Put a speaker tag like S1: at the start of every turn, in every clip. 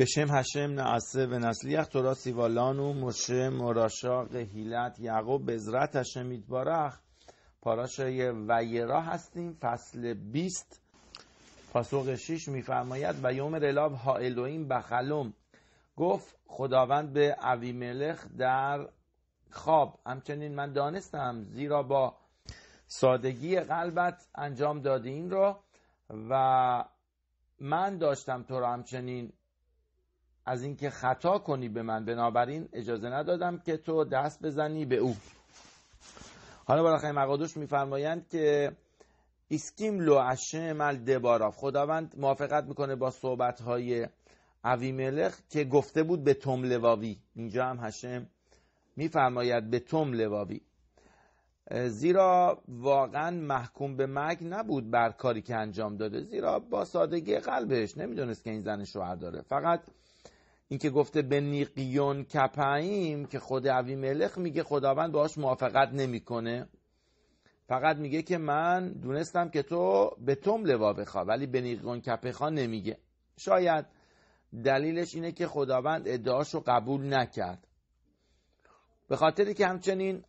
S1: هشم و و نسلیخ سیوالان و مشه مراشاق هیلت یعقوب بزرت هشم ایدبارخ پاراشای ویرا هستیم فصل بیست پاسخ 6 میفرماید و یوم رلاب ها الوین بخلوم گفت خداوند به ملخ در خواب همچنین من دانستم زیرا با سادگی قلبت انجام دادی این را و من داشتم تو را همچنین از اینکه خطا کنی به من بنابراین اجازه ندادم که تو دست بزنی به او حالا بالاخره مقادوش میفرمایند که اسکیم لو اشم دباراف خداوند موافقت میکنه با صحبت های ملخ که گفته بود به توم لواوی اینجا هم هشم میفرماید به توم لواوی زیرا واقعا محکوم به مرگ نبود بر کاری که انجام داده زیرا با سادگی قلبش نمیدونست که این زن شوهر داره فقط اینکه گفته به نیقیون کپعیم که خود عوی ملخ میگه خداوند باش موافقت نمیکنه فقط میگه که من دونستم که تو به توم لوا بخوا ولی به نیقیون کپخا نمیگه شاید دلیلش اینه که خداوند ادعاشو قبول نکرد به خاطری که همچنین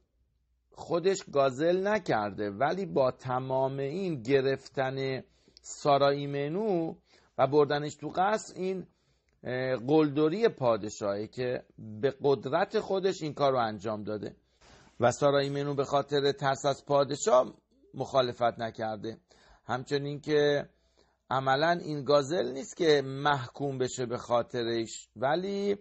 S1: خودش گازل نکرده ولی با تمام این گرفتن سارایمنو و بردنش تو قصر این قلدوری پادشاهی که به قدرت خودش این کار رو انجام داده و سارا منو به خاطر ترس از پادشاه مخالفت نکرده همچنین که عملا این گازل نیست که محکوم بشه به خاطرش ولی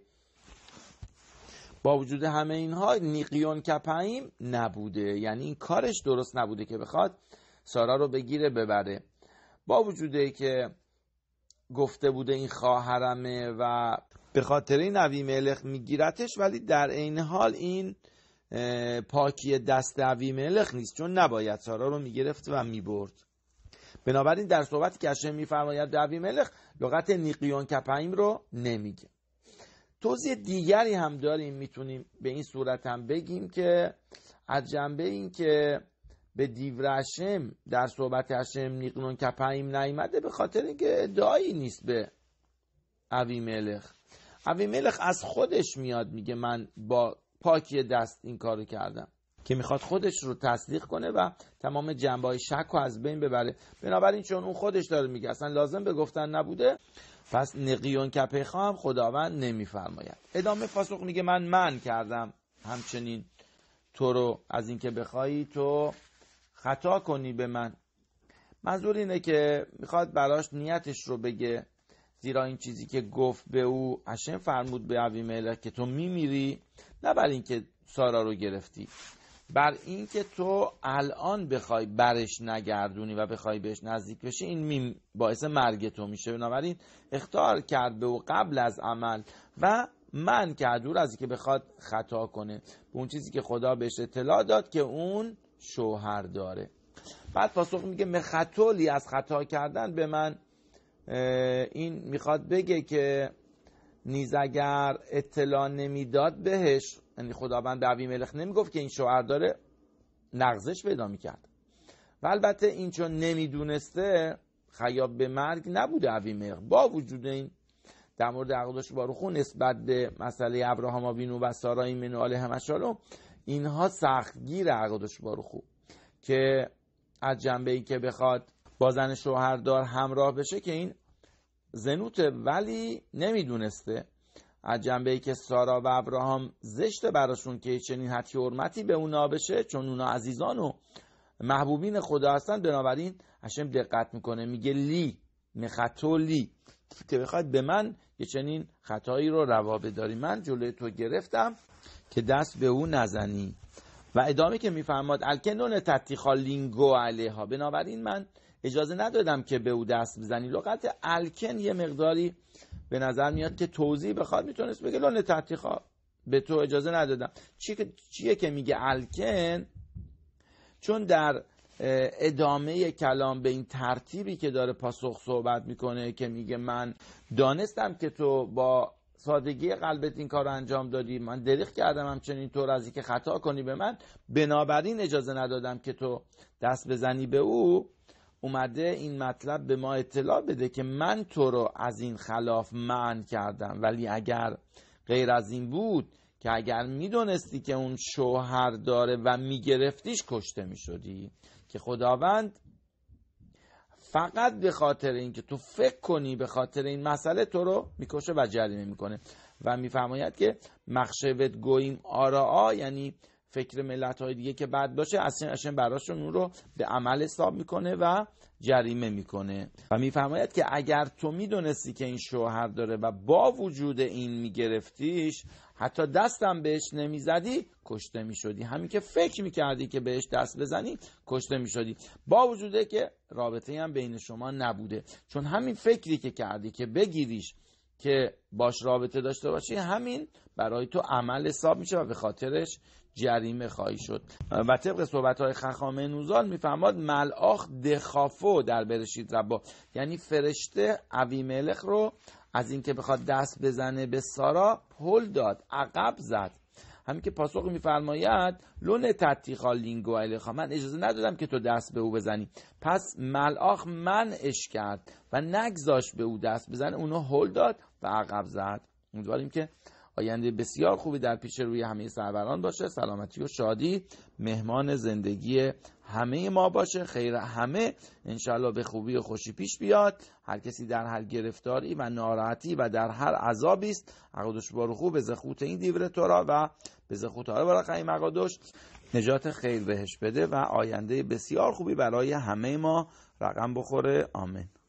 S1: با وجود همه اینها نیقیون کپاییم نبوده یعنی این کارش درست نبوده که بخواد سارا رو بگیره ببره با وجوده که گفته بوده این خواهرمه و به خاطر این عوی ملخ میگیرتش ولی در عین حال این پاکی دست عوی ملخ نیست چون نباید سارا رو میگرفت و میبرد بنابراین در صحبت کشه میفرماید عوی ملخ لغت نیقیون کپایم رو نمیگه توضیح دیگری هم داریم میتونیم به این صورت هم بگیم که از جنبه این که به دیور هشم در صحبت هشم نیقنون کپاییم نیمده به خاطر اینکه ادعایی نیست به عوی ملخ عوی ملخ از خودش میاد میگه من با پاکی دست این کارو کردم که میخواد خودش رو تصدیق کنه و تمام جنبه های شک رو از بین ببره بنابراین چون اون خودش داره میگه اصلا لازم به گفتن نبوده پس نقیون کپیخا هم خداوند نمیفرماید ادامه فاسق میگه من من کردم همچنین تو رو از اینکه بخوایی تو خطا کنی به من منظور اینه که میخواد براش نیتش رو بگه زیرا این چیزی که گفت به او هشم فرمود به عوی ملک که تو میمیری نه بر اینکه سارا رو گرفتی بر اینکه تو الان بخوای برش نگردونی و بخوای بهش نزدیک بشی این میم باعث مرگ تو میشه بنابراین اختار کرد به او قبل از عمل و من که دور از که بخواد خطا کنه به اون چیزی که خدا بهش اطلاع داد که اون شوهر داره بعد پاسخ میگه مخطولی از خطا کردن به من این میخواد بگه که نیز اگر اطلاع نمیداد بهش یعنی خداوند به عبی ملخ نمیگفت که این شوهر داره نقضش پیدا میکرد و البته این چون نمیدونسته خیاب به مرگ نبوده عبی ملخ با وجود این در مورد عقدش بارخون نسبت به مسئله ابراهام آبینو و سارای منو همشالو اینها سختگیر عقدش بارو خوب که از جنبه ای که بخواد با زن شوهردار همراه بشه که این زنوته ولی نمیدونسته از جنبه ای که سارا و ابراهام زشته براشون که چنین حتی حرمتی به اونا بشه چون اونا عزیزان و محبوبین خدا هستن بنابراین هشم دقت میکنه میگه لی میخطو لی که بخواد به من یه چنین خطایی رو روا بداری من جلوی تو گرفتم که دست به او نزنی و ادامه که میفرماد الکنون تتیخا لینگو علیها بنابراین من اجازه ندادم که به او دست بزنی لغت الکن یه مقداری به نظر میاد که توضیح بخواد میتونست بگه لون تحتیخا به تو اجازه ندادم چیه که میگه الکن چون در ادامه کلام به این ترتیبی که داره پاسخ صحبت میکنه که میگه من دانستم که تو با سادگی قلبت این کار انجام دادی من دریغ کردم همچنین طور از اینکه خطا کنی به من بنابراین اجازه ندادم که تو دست بزنی به او اومده این مطلب به ما اطلاع بده که من تو رو از این خلاف من کردم ولی اگر غیر از این بود که اگر میدونستی که اون شوهر داره و میگرفتیش کشته میشدی که خداوند فقط به خاطر اینکه تو فکر کنی به خاطر این مسئله تو رو میکشه و جریمه میکنه و میفرماید که مخشبت گویم آراا یعنی فکر ملت های دیگه که بد باشه اصلا اشن براشون اون رو به عمل حساب میکنه و جریمه میکنه و میفرماید که اگر تو میدونستی که این شوهر داره و با وجود این میگرفتیش حتی دستم بهش نمیزدی کشته میشدی همین که فکر میکردی که بهش دست بزنی کشته میشدی با وجوده که رابطه هم بین شما نبوده چون همین فکری که کردی که بگیریش که باش رابطه داشته باشی همین برای تو عمل حساب میشه و به خاطرش جریمه خواهی شد و طبق صحبت های خخامه نوزال میفهماد ملاخ دخافو در برشید ربا یعنی فرشته عوی ملخ رو از اینکه بخواد دست بزنه به سارا پل داد عقب زد همین که پاسخ میفرماید لون تتیخا لینگو الیخا من اجازه ندادم که تو دست به او بزنی پس ملاخ منعش کرد و نگذاش به او دست بزنه اونو هل داد و عقب زد امیدواریم که آینده بسیار خوبی در پیش روی همه سروران باشه سلامتی و شادی مهمان زندگی همه ما باشه خیر همه انشالله به خوبی و خوشی پیش بیاد هر کسی در هر گرفتاری و ناراحتی و در هر عذابی است بار بارخو به زخوت این دیوره و به زخوت آره برای خیلی نجات خیر بهش بده و آینده بسیار خوبی برای همه ما رقم بخوره آمین